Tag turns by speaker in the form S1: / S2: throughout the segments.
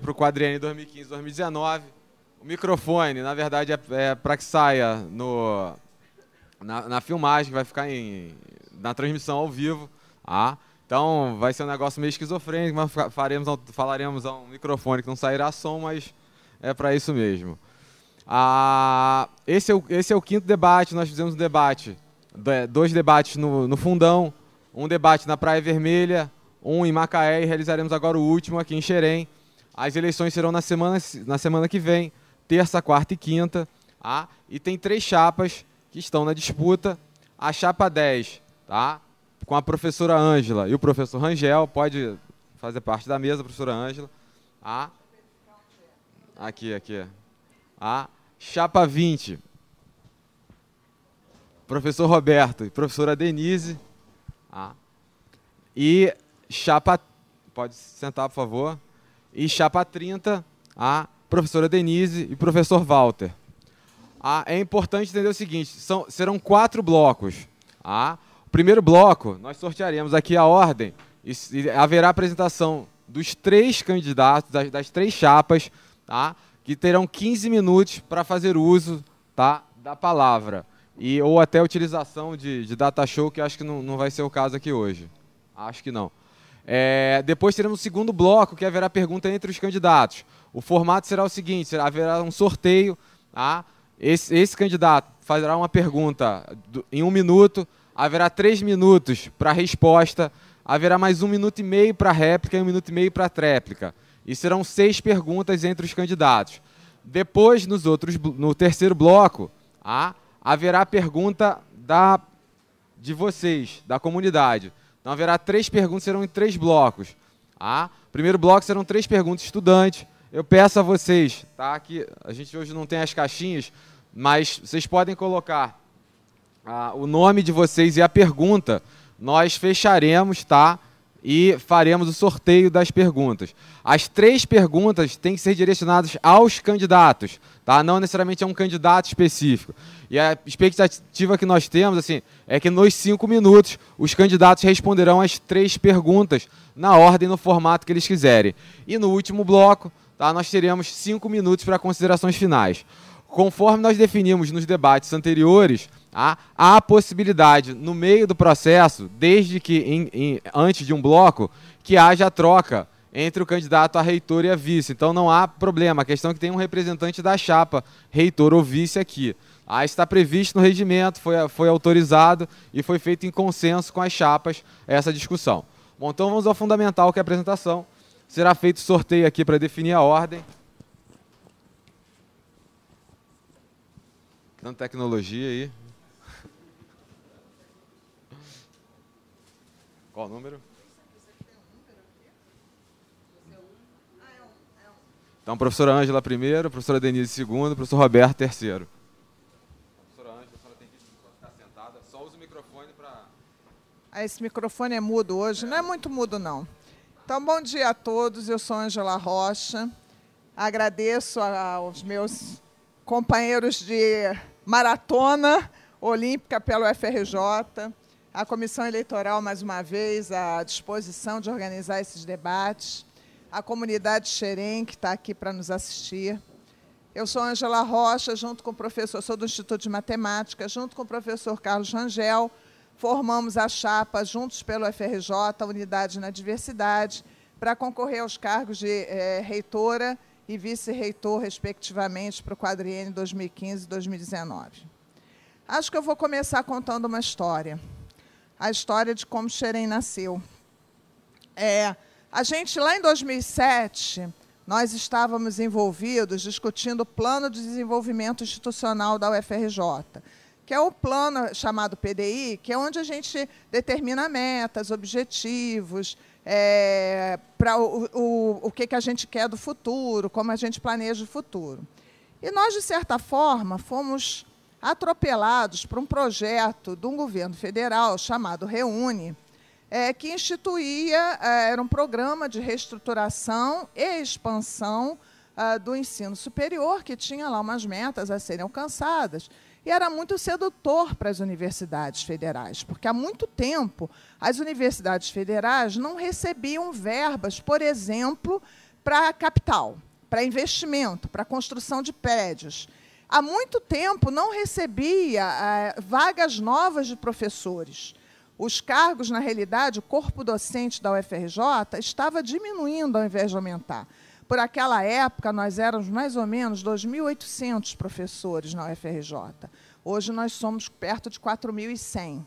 S1: para o quadriênio 2015-2019. O microfone, na verdade, é, é para que saia no, na, na, filmagem, que vai ficar em, na transmissão ao vivo. Ah, então vai ser um negócio meio esquizofrênico, mas faremos, falaremos a um microfone que não sairá som, mas é para isso mesmo. Ah, esse, é o, esse é o quinto debate, nós fizemos um debate, dois debates no, no Fundão, um debate na Praia Vermelha, um em Macaé e realizaremos agora o último aqui em Xerém. As eleições serão na semana, na semana que vem, terça, quarta e quinta. Tá? E tem três chapas que estão na disputa. A chapa 10, tá? com a professora Ângela e o professor Rangel, pode fazer parte da mesa, professora Ângela. Tá? Aqui, aqui. A tá? chapa 20, professor Roberto e professora Denise. Ah. E chapa. Pode sentar, por favor e chapa 30, a professora Denise e professor Walter. é importante entender o seguinte: são, serão quatro blocos. o primeiro bloco, nós sortearemos aqui a ordem e, e haverá apresentação dos três candidatos, das, das três chapas, tá? que terão 15 minutos para fazer uso tá? da palavra. E, ou até utilização de, de data show, que acho que não, não vai ser o caso aqui hoje. Acho que não. É, depois teremos o segundo bloco, que haverá pergunta entre os candidatos. O formato será o seguinte: haverá um sorteio. Tá? Esse, esse candidato fará uma pergunta do, em um minuto, haverá três minutos para resposta, haverá mais um minuto e meio para réplica e um minuto e meio para tréplica. E serão seis perguntas entre os candidatos. Depois, nos outros, no terceiro bloco, tá? haverá pergunta da, de vocês, da comunidade. Então haverá três perguntas, serão em três blocos. Ah, primeiro bloco serão três perguntas estudante. Eu peço a vocês, tá? Que a gente hoje não tem as caixinhas, mas vocês podem colocar ah, o nome de vocês e a pergunta. Nós fecharemos, tá? e faremos o sorteio das perguntas. As três perguntas têm que ser direcionadas aos candidatos, tá? Não necessariamente a um candidato específico. E a expectativa que nós temos, assim, é que nos cinco minutos os candidatos responderão as três perguntas na ordem, no formato que eles quiserem. E no último bloco, tá? Nós teremos cinco minutos para considerações finais. Conforme nós definimos nos debates anteriores, Há a possibilidade, no meio do processo, desde que em, em, antes de um bloco, que haja troca entre o candidato a reitor e a vice. Então não há problema. A questão é que tem um representante da chapa, reitor ou vice aqui. Ah, está previsto no regimento, foi, foi autorizado e foi feito em consenso com as chapas essa discussão. Bom, então vamos ao fundamental, que é a apresentação. Será feito sorteio aqui para definir a ordem. Tanta tecnologia aí. Qual o número? Então, professora Ângela primeiro, professora Denise segundo, professor Roberto terceiro. Professora Ângela, a senhora tem que ficar sentada, só usa o microfone para...
S2: Ah, esse microfone é mudo hoje, é. não é muito mudo não. Então, bom dia a todos, eu sou Ângela Rocha, agradeço aos meus companheiros de maratona olímpica pelo FRJ, à Comissão Eleitoral, mais uma vez, à disposição de organizar esses debates, à comunidade Xerém, que está aqui para nos assistir. Eu sou Angela Rocha, junto com o professor, sou do Instituto de Matemática, junto com o professor Carlos Rangel, formamos a chapa Juntos pelo FRJ, Unidade na Diversidade, para concorrer aos cargos de é, reitora e vice-reitor, respectivamente, para o quadriênio 2015 2019. Acho que eu vou começar contando uma história a história de como Xerém nasceu. É, a gente, lá em 2007, nós estávamos envolvidos discutindo o Plano de Desenvolvimento Institucional da UFRJ, que é o plano chamado PDI, que é onde a gente determina metas, objetivos, é, para o, o, o que, que a gente quer do futuro, como a gente planeja o futuro. E nós, de certa forma, fomos atropelados por um projeto de um governo federal chamado Reúne, é, que instituía, é, era um programa de reestruturação e expansão é, do ensino superior, que tinha lá umas metas a serem alcançadas. E era muito sedutor para as universidades federais, porque há muito tempo as universidades federais não recebiam verbas, por exemplo, para capital, para investimento, para construção de prédios há muito tempo não recebia eh, vagas novas de professores. Os cargos, na realidade, o corpo docente da UFRJ estava diminuindo ao invés de aumentar. Por aquela época, nós éramos mais ou menos 2.800 professores na UFRJ. Hoje, nós somos perto de 4.100.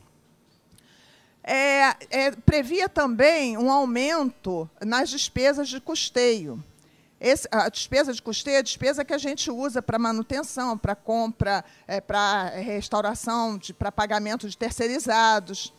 S2: É, é, previa também um aumento nas despesas de custeio. Esse, a despesa de custeio é a despesa que a gente usa para manutenção, para compra, é, para restauração, para pagamento de terceirizados.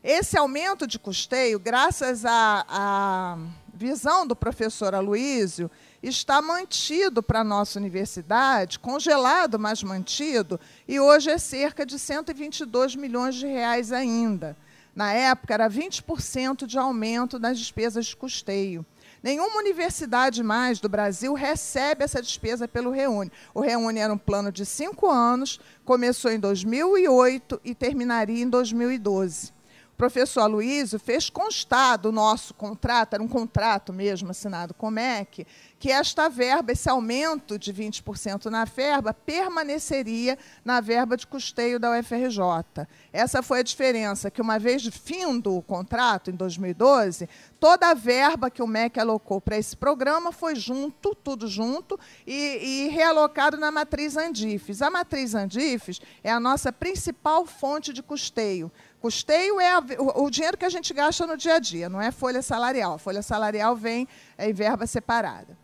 S2: Esse aumento de custeio, graças à, visão do professor Aloísio, está mantido para a nossa universidade, congelado, mas mantido, e hoje é cerca de 122 milhões de reais ainda. Na época, era 20% de aumento nas despesas de custeio. Nenhuma universidade mais do Brasil recebe essa despesa pelo Reúne. O Reúne era um plano de cinco anos, começou em 2008 e terminaria em 2012. O professor Aloysio fez constar do nosso contrato, era um contrato mesmo assinado com o MEC, que esta verba, esse aumento de 20% na verba, permaneceria na verba de custeio da UFRJ. Essa foi a diferença, que uma vez fim do contrato, em 2012, toda a verba que o MEC alocou para esse programa foi junto, tudo junto, e, e realocado na matriz Andifes. A matriz Andifes é a nossa principal fonte de custeio. Custeio é o, o, dinheiro que a gente gasta no dia a dia, não é folha salarial. A folha salarial vem é em verba separada.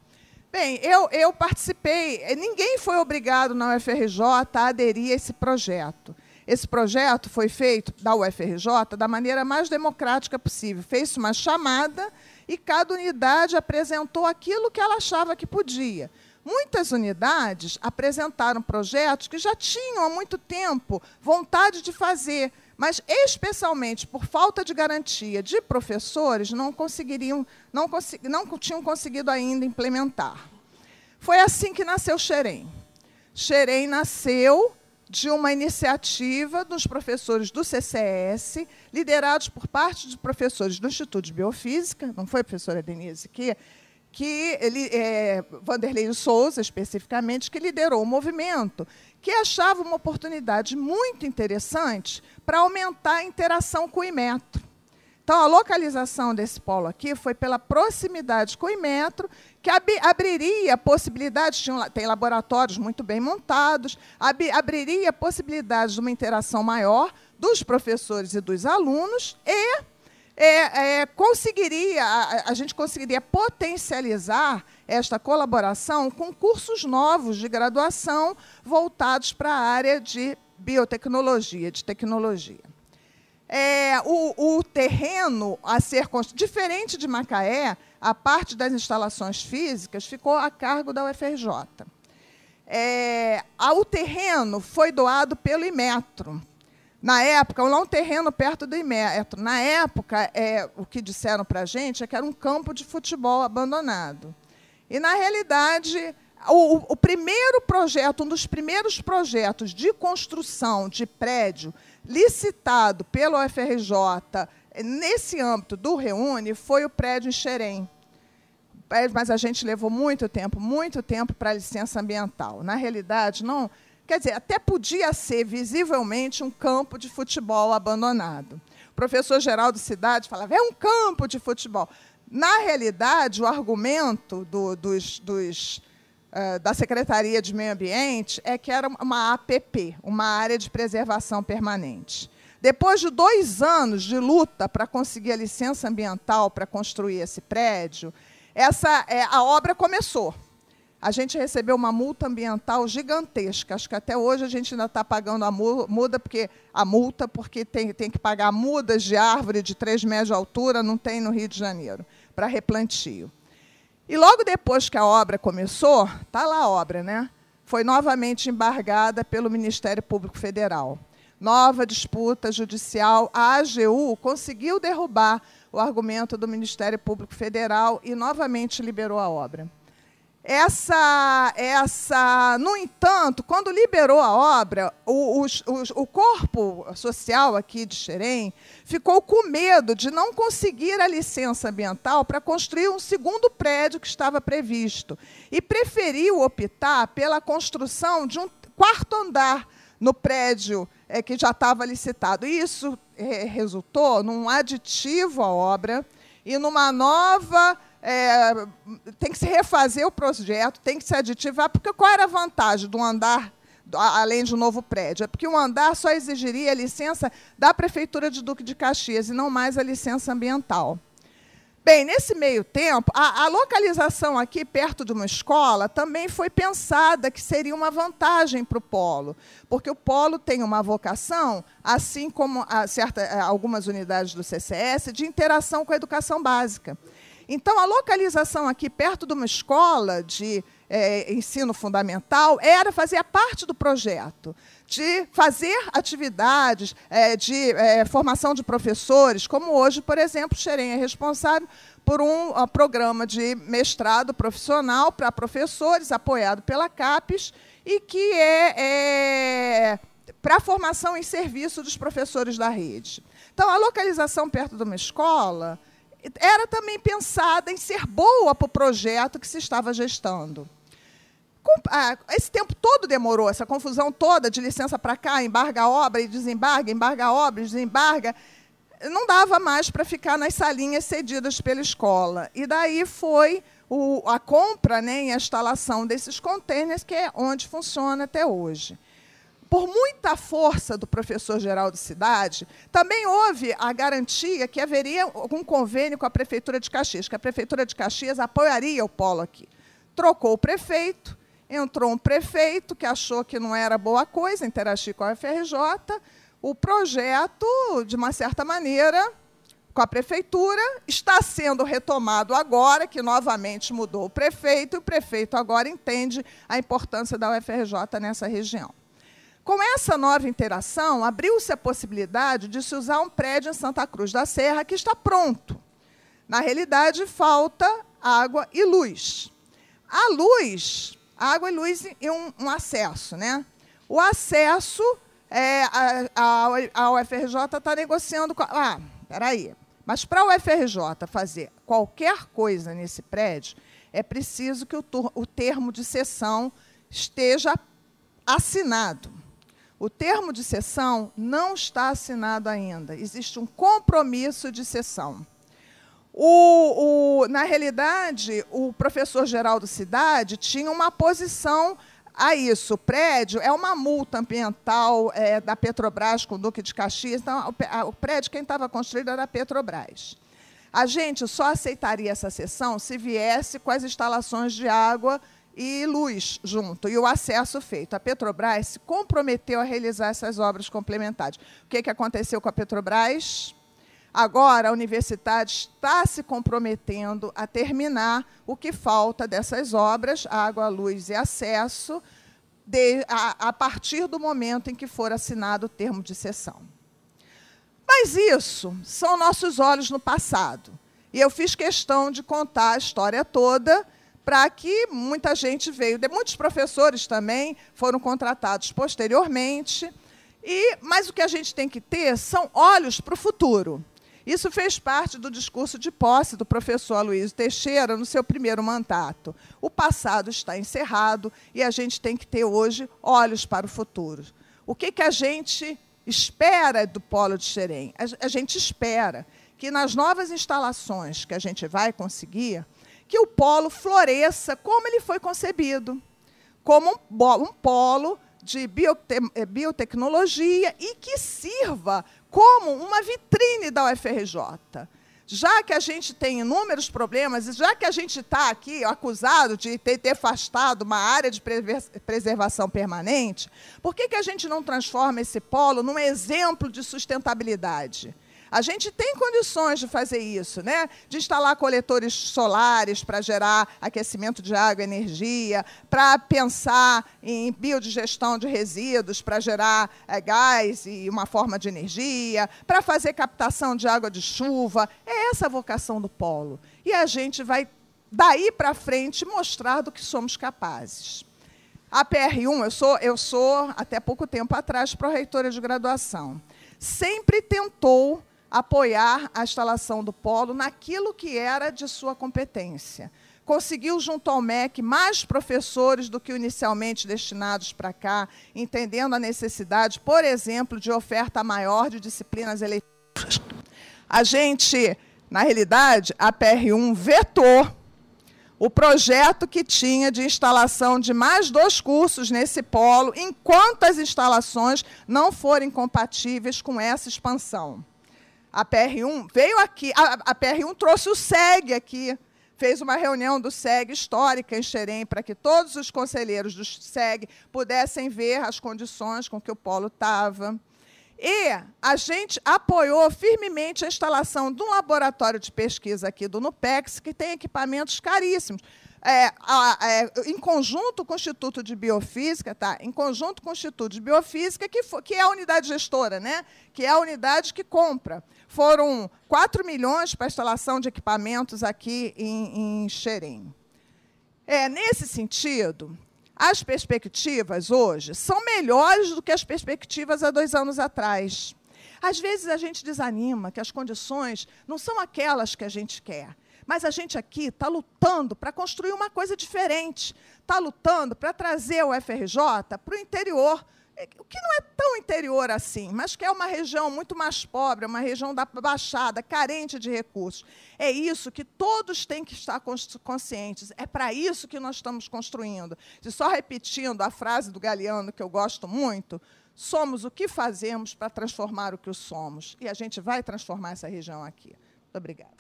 S2: Bem, eu, eu participei, eh, ninguém foi obrigado na UFRJ a aderir a esse projeto. Esse projeto foi feito da UFRJ da maneira mais democrática possível. Fez uma chamada e cada unidade apresentou aquilo que ela achava que podia. Muitas unidades apresentaram projetos que já tinham há muito tempo vontade de fazer, mas especialmente por falta de garantia de professores, não conseguiriam, não, não tinham conseguido ainda implementar. Foi assim que nasceu Xerém. Xerém nasceu de uma iniciativa dos professores do CCS, liderados por parte de professores do Instituto de Biofísica, não foi a professora Denise que que ele, é, Vanderlei Souza, especificamente, que liderou o movimento, que achava uma oportunidade muito interessante para aumentar a interação com o Imetro. Então, a localização desse polo aqui foi pela proximidade com o Imetro, que ab abriria possibilidades, tinha, tem laboratórios muito bem montados, ab abriria possibilidades de uma interação maior dos professores e dos alunos e é, é, conseguiria, a, a, gente conseguiria potencializar esta colaboração com cursos novos de graduação voltados para a área de biotecnologia, de tecnologia. É, o, o terreno a ser construído, diferente de Macaé, a parte das instalações físicas ficou a cargo da UFRJ. É, o terreno foi doado pelo Imetro, na época, lá um terreno perto do Imetro. Na época, é, o que disseram para a gente é que era um campo de futebol abandonado. E, na realidade, o, o primeiro projeto, um dos primeiros projetos de construção de prédio licitado pelo FRJ eh, nesse âmbito do Reúne foi o prédio em Xerém. Mas a gente levou muito tempo, muito tempo para a licença ambiental. Na realidade, não Quer dizer, até podia ser visivelmente um campo de futebol abandonado. O professor Geraldo Cidade falava: é um campo de futebol. Na realidade, o argumento do, dos, dos, uh, da Secretaria de Meio Ambiente é que era uma APP, uma área de preservação permanente. Depois de dois anos de luta para conseguir a licença ambiental para construir esse prédio, essa, é, a obra começou a gente recebeu uma multa ambiental gigantesca. Acho que até hoje a gente ainda está pagando a multa, porque a multa, porque tem, tem que pagar mudas de árvore de 3 metros de altura, não tem no Rio de Janeiro, para replantio. E logo depois que a obra começou, está lá a obra, né? Foi novamente embargada pelo Ministério Público Federal. Nova disputa judicial, a AGU conseguiu derrubar o argumento do Ministério Público Federal e novamente liberou a obra. Essa, essa, no entanto, quando liberou a obra, o, o o corpo social aqui de Xerém ficou com medo de não conseguir a licença ambiental para construir um segundo prédio que estava previsto e preferiu optar pela construção de um quarto andar no prédio é, que já estava licitado. E isso é, resultou num aditivo à obra e numa nova é, tem que se refazer o projeto, tem que se aditivar, porque qual era a vantagem do andar além de um novo prédio? É porque um andar só exigiria a licença da Prefeitura de Duque de Caxias e não mais a licença ambiental. Bem, nesse meio tempo, a, a, localização aqui perto de uma escola também foi pensada que seria uma vantagem para o polo, porque o polo tem uma vocação, assim como certa, algumas unidades do CCS, de interação com a educação básica. Então, a localização aqui perto de uma escola de é, ensino fundamental era fazer parte do projeto de fazer atividades é, de é, formação de professores, como hoje, por exemplo, Xerém é responsável por um programa de mestrado profissional para professores, apoiado pela CAPES, e que é, é para a formação em serviço dos professores da rede. Então, a localização perto de uma escola era também pensada em ser boa para o projeto que se estava gestando. Ah, esse tempo todo demorou, essa confusão toda de licença para cá, embarga a obra e desembarga, embarga a obra e desembarga. Não dava mais para ficar nas salinhas cedidas pela escola. E daí foi o, a compra né, e a instalação desses contêineres, que é onde funciona até hoje por muita força do professor geral de cidade, também houve a garantia que haveria algum convênio com a Prefeitura de Caxias, que a Prefeitura de Caxias apoiaria o polo aqui. Trocou o prefeito, entrou um prefeito que achou que não era boa coisa interagir com a UFRJ. o projeto, de uma certa maneira, com a prefeitura, está sendo retomado agora, que novamente mudou o prefeito, e o prefeito agora entende a importância da UFRJ nessa região. Com essa nova interação, abriu-se a possibilidade de se usar um prédio em Santa Cruz da Serra que está pronto. Na realidade, falta água e luz. A luz, água e luz e um, um acesso, né? O acesso é, a, a, a UFRJ está negociando. Com, ah, aí. Mas para a UFRJ fazer qualquer coisa nesse prédio, é preciso que o, o termo de sessão esteja assinado. O termo de cessão não está assinado ainda. Existe um compromisso de cessão. O, o, na realidade, o professor Geraldo Cidade tinha uma posição a isso. O prédio é uma multa ambiental é, da Petrobras com o Duque de Caxias. Então, o prédio, quem estava construído era a Petrobras. A gente só aceitaria essa cessão se viesse com as instalações de água e luz junto, e o acesso feito. A Petrobras se comprometeu a realizar essas obras complementares. O que, que aconteceu com a Petrobras? Agora, a universidade está se comprometendo a terminar o que falta dessas obras, água, luz e acesso, de, a, a partir do momento em que for assinado o termo de cessão. Mas isso são nossos olhos no passado. E eu fiz questão de contar a história toda para que muita gente veio. Muitos professores também foram contratados posteriormente. E, mas o que a gente tem que ter são olhos para o futuro. Isso fez parte do discurso de posse do professor Luiz Teixeira no seu primeiro mandato. O passado está encerrado e a gente tem que ter hoje olhos para o futuro. O que, que a gente espera do Polo de Xerém? A gente espera que nas novas instalações que a gente vai conseguir, que o polo floresça como ele foi concebido como um, um polo de biote eh, biotecnologia e que sirva como uma vitrine da UFRJ. Já que a gente tem inúmeros problemas, e já que a gente está aqui acusado de ter, afastado uma área de preservação permanente, por que, que a gente não transforma esse polo num exemplo de sustentabilidade? A gente tem condições de fazer isso, né? De instalar coletores solares para gerar aquecimento de água, energia, para pensar em biodigestão de resíduos para gerar é, gás e uma forma de energia, para fazer captação de água de chuva. É essa a vocação do polo. E a gente vai daí para frente mostrar do que somos capazes. A PR1, eu sou, eu sou até pouco tempo atrás pró-reitora de graduação. Sempre tentou apoiar a instalação do polo naquilo que era de sua competência. Conseguiu, junto ao MEC, mais professores do que inicialmente destinados para cá, entendendo a necessidade, por exemplo, de oferta maior de disciplinas eletivas. A gente, na realidade, a PR1 vetou o projeto que tinha de instalação de mais dois cursos nesse polo, enquanto as instalações não forem compatíveis com essa expansão. A PR1 veio aqui, a, a PR1 trouxe o SEG aqui, fez uma reunião do SEG histórica em Xerém para que todos os conselheiros do SEG pudessem ver as condições com que o polo estava. E a gente apoiou firmemente a instalação de um laboratório de pesquisa aqui do NUPEX, que tem equipamentos caríssimos é, a, é, em conjunto com o Instituto de Biofísica, tá? Em conjunto com o Instituto de Biofísica, que, for, que é a unidade gestora, né? Que é a unidade que compra. Foram 4 milhões para a instalação de equipamentos aqui em, em Xerém. É, nesse sentido, as perspectivas hoje são melhores do que as perspectivas há dois anos atrás. Às vezes a gente desanima que as condições não são aquelas que a gente quer. Mas a gente aqui está lutando para construir uma coisa diferente, está lutando para trazer o FRJ para o interior é, o que não é tão interior assim, mas que é uma região muito mais pobre, é uma região da baixada, carente de recursos. É isso que todos têm que estar conscientes. É para isso que nós estamos construindo. E só repetindo a frase do Galeano, que eu gosto muito, somos o que fazemos para transformar o que somos. E a gente vai transformar essa região aqui. Muito obrigada.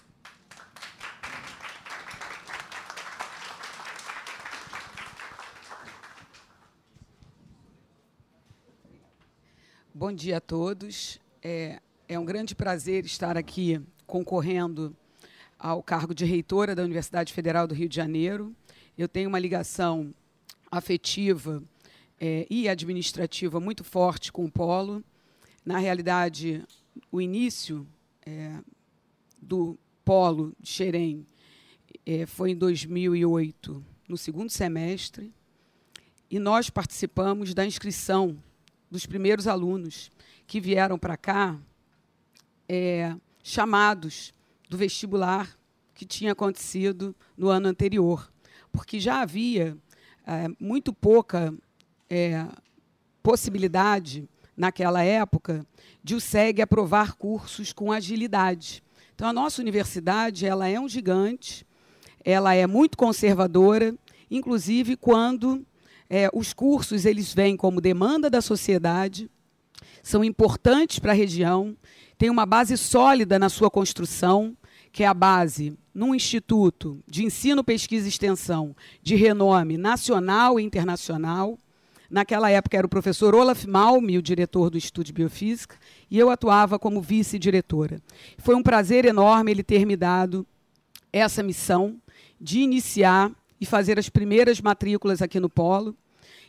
S3: Bom dia a todos. É, é um grande prazer estar aqui concorrendo ao cargo de reitora da Universidade Federal do Rio de Janeiro. Eu tenho uma ligação afetiva é, e administrativa muito forte com o Polo. Na realidade, o início é, do Polo de Xerém é, foi em 2008, no segundo semestre, e nós participamos da inscrição dos primeiros alunos que vieram para cá, é, chamados do vestibular que tinha acontecido no ano anterior, porque já havia é, muito pouca é, possibilidade naquela época de o SEG aprovar cursos com agilidade. Então a nossa universidade ela é um gigante, ela é muito conservadora, inclusive quando é, os cursos eles vêm como demanda da sociedade, são importantes para a região, tem uma base sólida na sua construção, que é a base num instituto de ensino, pesquisa e extensão de renome nacional e internacional. Naquela época era o professor Olaf Malmi, o diretor do Instituto de Biofísica, e eu atuava como vice-diretora. Foi um prazer enorme ele ter me dado essa missão de iniciar e fazer as primeiras matrículas aqui no Polo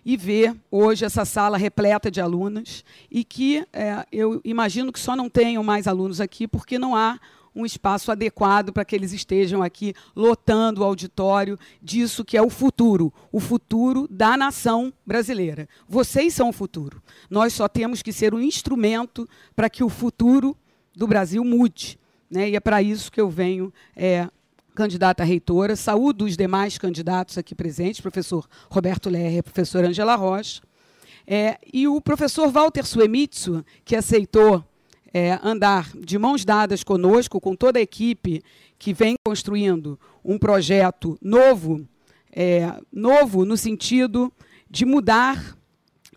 S3: e ver hoje essa sala repleta de alunas e que é, eu imagino que só não tenham mais alunos aqui porque não há um espaço adequado para que eles estejam aqui lotando o auditório disso que é o futuro, o futuro da nação brasileira. Vocês são o futuro. Nós só temos que ser um instrumento para que o futuro do Brasil mude. Né? E é para isso que eu venho é, candidata reitora, saúdo os demais candidatos aqui presentes, professor Roberto Lerre, professor Angela Rocha, é, e o professor Walter Suemitsu, que aceitou é, andar de mãos dadas conosco, com toda a equipe que vem construindo um projeto novo, é, novo no sentido de mudar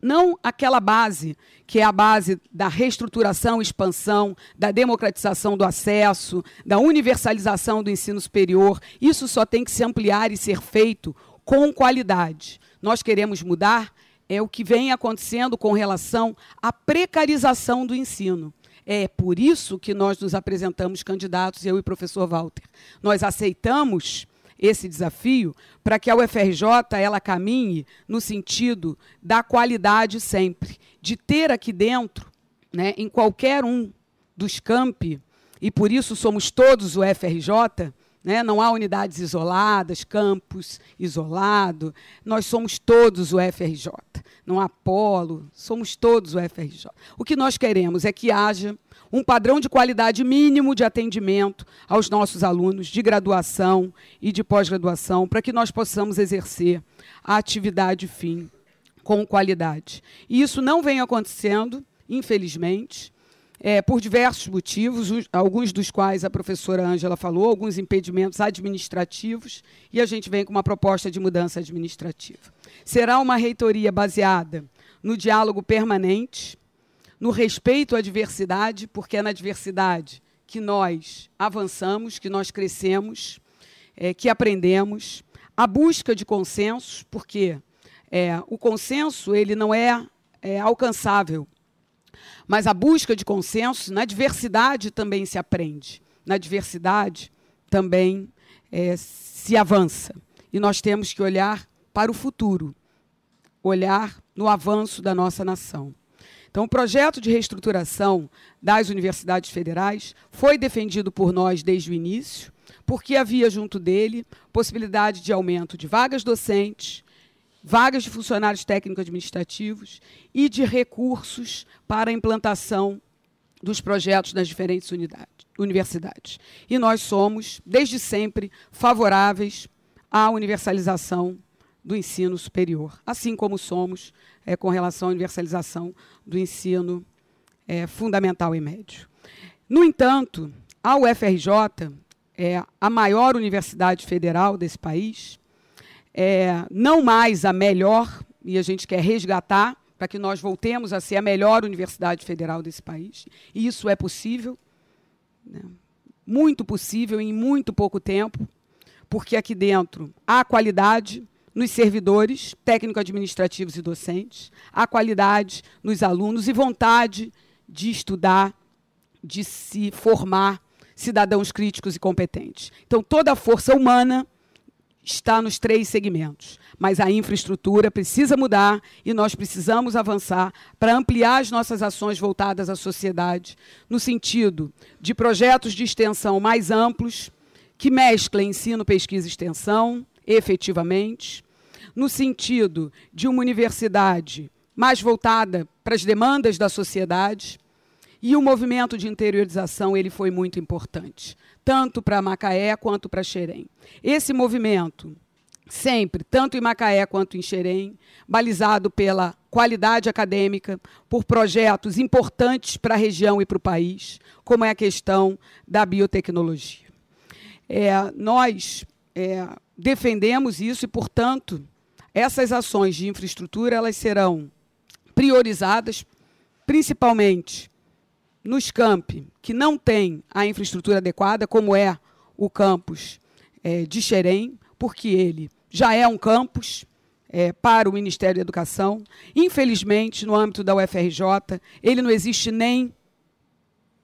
S3: não aquela base, que é a base da reestruturação, expansão, da democratização do acesso, da universalização do ensino superior. Isso só tem que se ampliar e ser feito com qualidade. Nós queremos mudar é o que vem acontecendo com relação à precarização do ensino. É por isso que nós nos apresentamos candidatos, eu e o professor Walter. Nós aceitamos esse desafio para que a UFRJ ela caminhe no sentido da qualidade sempre, de ter aqui dentro, né, em qualquer um dos campi, e por isso somos todos o UFRJ né? Não há unidades isoladas, campus isolado. Nós somos todos o FRJ. Não há polo, somos todos o FRJ. O que nós queremos é que haja um padrão de qualidade mínimo de atendimento aos nossos alunos de graduação e de pós-graduação, para que nós possamos exercer a atividade fim com qualidade. E isso não vem acontecendo, infelizmente é, por diversos motivos, alguns dos quais a professora Ângela falou, alguns impedimentos administrativos, e a gente vem com uma proposta de mudança administrativa. Será uma reitoria baseada no diálogo permanente, no respeito à diversidade, porque é na diversidade que nós avançamos, que nós crescemos, é, que aprendemos, a busca de consensos, porque é, o consenso ele não é, é alcançável mas a busca de consenso, na diversidade também se aprende, na diversidade também é, se avança. E nós temos que olhar para o futuro, olhar no avanço da nossa nação. Então, o projeto de reestruturação das universidades federais foi defendido por nós desde o início, porque havia junto dele possibilidade de aumento de vagas docentes, vagas de funcionários técnico-administrativos e de recursos para a implantação dos projetos nas diferentes unidades, universidades. E nós somos, desde sempre, favoráveis à universalização do ensino superior, assim como somos é, com relação à universalização do ensino é, fundamental e médio. No entanto, a UFRJ é a maior universidade federal desse país, é, não mais a melhor, e a gente quer resgatar para que nós voltemos a ser a melhor universidade federal desse país. E isso é possível, né? muito possível em muito pouco tempo, porque aqui dentro há qualidade nos servidores, técnico-administrativos e docentes, há qualidade nos alunos e vontade de estudar, de se formar cidadãos críticos e competentes. Então, toda a força humana está nos três segmentos, mas a infraestrutura precisa mudar e nós precisamos avançar para ampliar as nossas ações voltadas à sociedade, no sentido de projetos de extensão mais amplos, que mesclem ensino, pesquisa e extensão, efetivamente, no sentido de uma universidade mais voltada para as demandas da sociedade, e o movimento de interiorização ele foi muito importante tanto para Macaé quanto para Xerém. Esse movimento, sempre, tanto em Macaé quanto em Xerém, balizado pela qualidade acadêmica, por projetos importantes para a região e para o país, como é a questão da biotecnologia. É, nós é, defendemos isso e, portanto, essas ações de infraestrutura elas serão priorizadas principalmente nos campi que não tem a infraestrutura adequada, como é o campus é, de Xerém, porque ele já é um campus é, para o Ministério da Educação. Infelizmente, no âmbito da UFRJ, ele não existe nem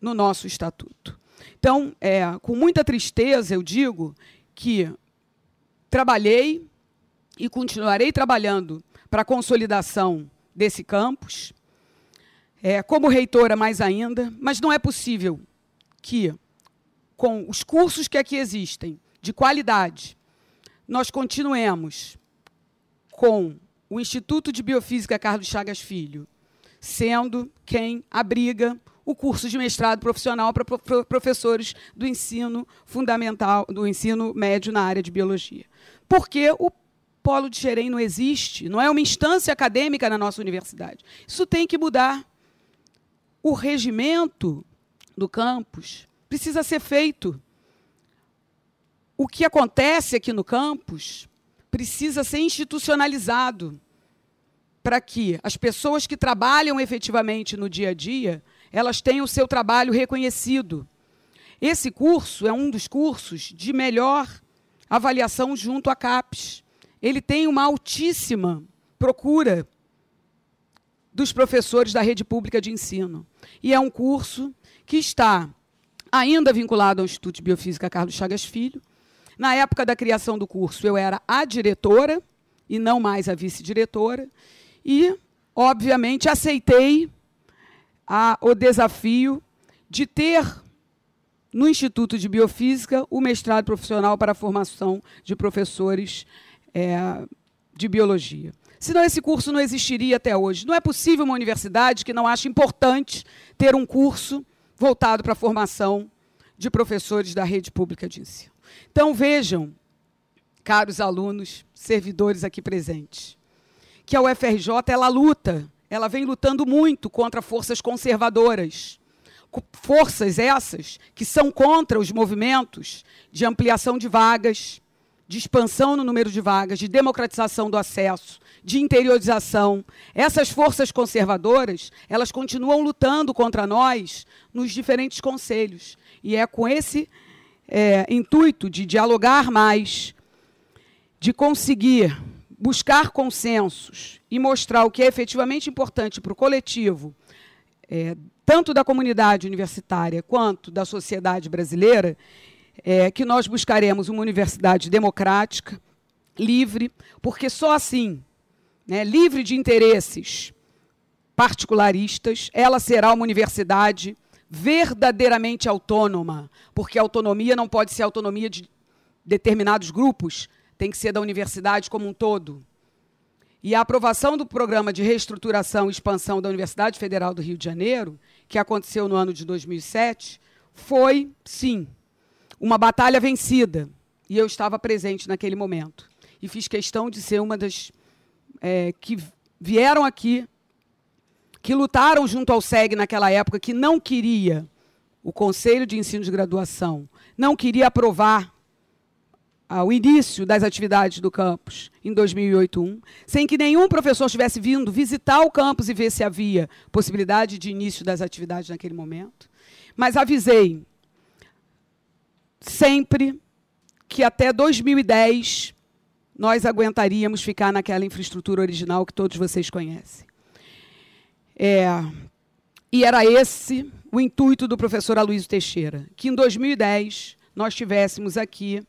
S3: no nosso estatuto. Então, é, com muita tristeza, eu digo que trabalhei e continuarei trabalhando para a consolidação desse campus é, como reitora mais ainda, mas não é possível que, com os cursos que aqui existem, de qualidade, nós continuemos com o Instituto de Biofísica Carlos Chagas Filho sendo quem abriga o curso de mestrado profissional para professores do ensino fundamental, do ensino médio na área de biologia. Porque o Polo de Xerém não existe, não é uma instância acadêmica na nossa universidade. Isso tem que mudar o regimento do campus precisa ser feito. O que acontece aqui no campus precisa ser institucionalizado para que as pessoas que trabalham efetivamente no dia a dia, elas tenham o seu trabalho reconhecido. Esse curso é um dos cursos de melhor avaliação junto à CAPES. Ele tem uma altíssima procura dos professores da rede pública de ensino. E é um curso que está ainda vinculado ao Instituto de Biofísica Carlos Chagas Filho. Na época da criação do curso, eu era a diretora e não mais a vice-diretora. E, obviamente, aceitei a, o desafio de ter no Instituto de Biofísica o mestrado profissional para a formação de professores é, de biologia senão esse curso não existiria até hoje. Não é possível uma universidade que não ache importante ter um curso voltado para a formação de professores da rede pública de ensino. Então, vejam, caros alunos, servidores aqui presentes, que a UFRJ ela luta, ela vem lutando muito contra forças conservadoras. Forças essas que são contra os movimentos de ampliação de vagas, de expansão no número de vagas, de democratização do acesso, de interiorização. Essas forças conservadoras, elas continuam lutando contra nós nos diferentes conselhos. E é com esse é, intuito de dialogar mais, de conseguir buscar consensos e mostrar o que é efetivamente importante para o coletivo, é, tanto da comunidade universitária quanto da sociedade brasileira, é, que nós buscaremos uma universidade democrática, livre, porque só assim, né, livre de interesses particularistas, ela será uma universidade verdadeiramente autônoma, porque a autonomia não pode ser autonomia de determinados grupos, tem que ser da universidade como um todo. E a aprovação do programa de reestruturação e expansão da Universidade Federal do Rio de Janeiro, que aconteceu no ano de 2007, foi, sim, uma batalha vencida. E eu estava presente naquele momento. E fiz questão de ser uma das é, que vieram aqui, que lutaram junto ao SEG naquela época, que não queria o Conselho de Ensino de Graduação, não queria aprovar o início das atividades do campus, em 2008-1, sem que nenhum professor estivesse vindo visitar o campus e ver se havia possibilidade de início das atividades naquele momento. Mas avisei sempre que até 2010 nós aguentaríamos ficar naquela infraestrutura original que todos vocês conhecem. É, e era esse o intuito do professor Aloysio Teixeira, que em 2010 nós tivéssemos aqui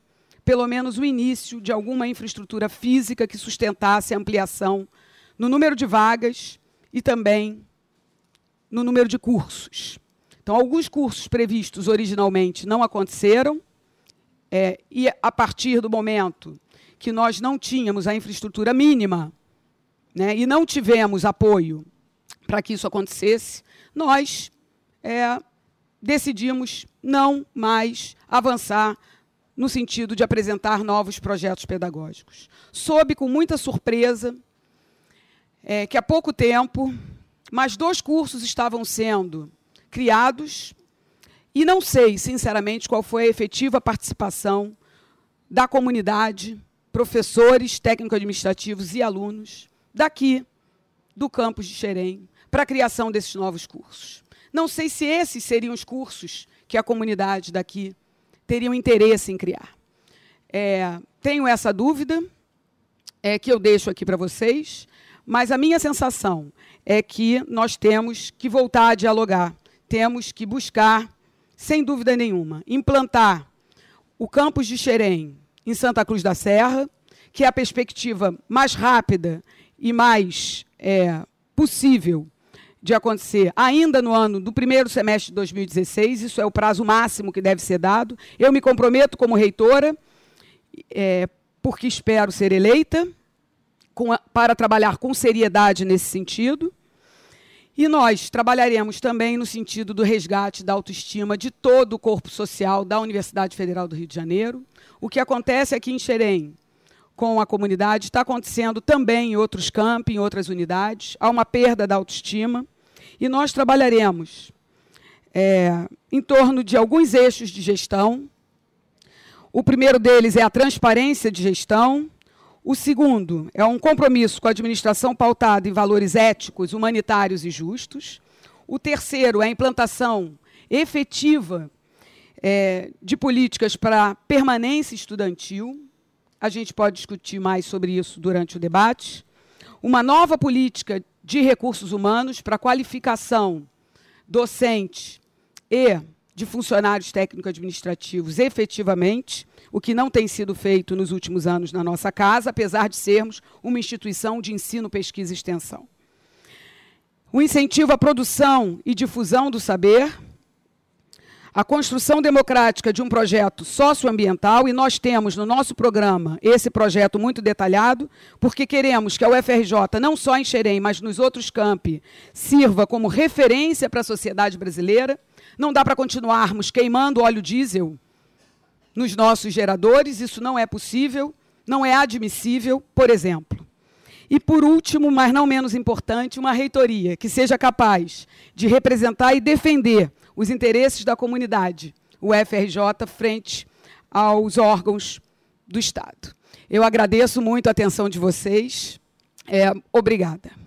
S3: pelo menos o início de alguma infraestrutura física que sustentasse a ampliação no número de vagas e também no número de cursos. Então, alguns cursos previstos originalmente não aconteceram, é, e a partir do momento que nós não tínhamos a infraestrutura mínima né, e não tivemos apoio para que isso acontecesse, nós é, decidimos não mais avançar no sentido de apresentar novos projetos pedagógicos. Soube com muita surpresa é, que há pouco tempo, mais dois cursos estavam sendo criados, e não sei, sinceramente, qual foi a efetiva participação da comunidade, professores, técnico-administrativos e alunos daqui do campus de Xerém para a criação desses novos cursos. Não sei se esses seriam os cursos que a comunidade daqui teria um interesse em criar. É, tenho essa dúvida, é, que eu deixo aqui para vocês, mas a minha sensação é que nós temos que voltar a dialogar temos que buscar, sem dúvida nenhuma, implantar o campus de Xerém em Santa Cruz da Serra, que é a perspectiva mais rápida e mais é, possível de acontecer ainda no ano do primeiro semestre de 2016, isso é o prazo máximo que deve ser dado. Eu me comprometo como reitora, é, porque espero ser eleita, com a, para trabalhar com seriedade nesse sentido. E nós trabalharemos também no sentido do resgate da autoestima de todo o corpo social da Universidade Federal do Rio de Janeiro. O que acontece aqui em Xerém com a comunidade está acontecendo também em outros campos, em outras unidades. Há uma perda da autoestima. E nós trabalharemos é, em torno de alguns eixos de gestão. O primeiro deles é a transparência de gestão o segundo é um compromisso com a administração pautada em valores éticos, humanitários e justos. O terceiro é a implantação efetiva é, de políticas para permanência estudantil. A gente pode discutir mais sobre isso durante o debate. Uma nova política de recursos humanos para qualificação docente e de funcionários técnico-administrativos efetivamente, o que não tem sido feito nos últimos anos na nossa casa, apesar de sermos uma instituição de ensino, pesquisa e extensão. O incentivo à produção e difusão do saber, a construção democrática de um projeto socioambiental e nós temos no nosso programa esse projeto muito detalhado, porque queremos que a UFRJ, não só em Xerém, mas nos outros campi, sirva como referência para a sociedade brasileira. Não dá para continuarmos queimando óleo diesel nos nossos geradores, isso não é possível, não é admissível, por exemplo. E, por último, mas não menos importante, uma reitoria que seja capaz de representar e defender os interesses da comunidade, o FRJ, frente aos órgãos do Estado. Eu agradeço muito a atenção de vocês. É, obrigada.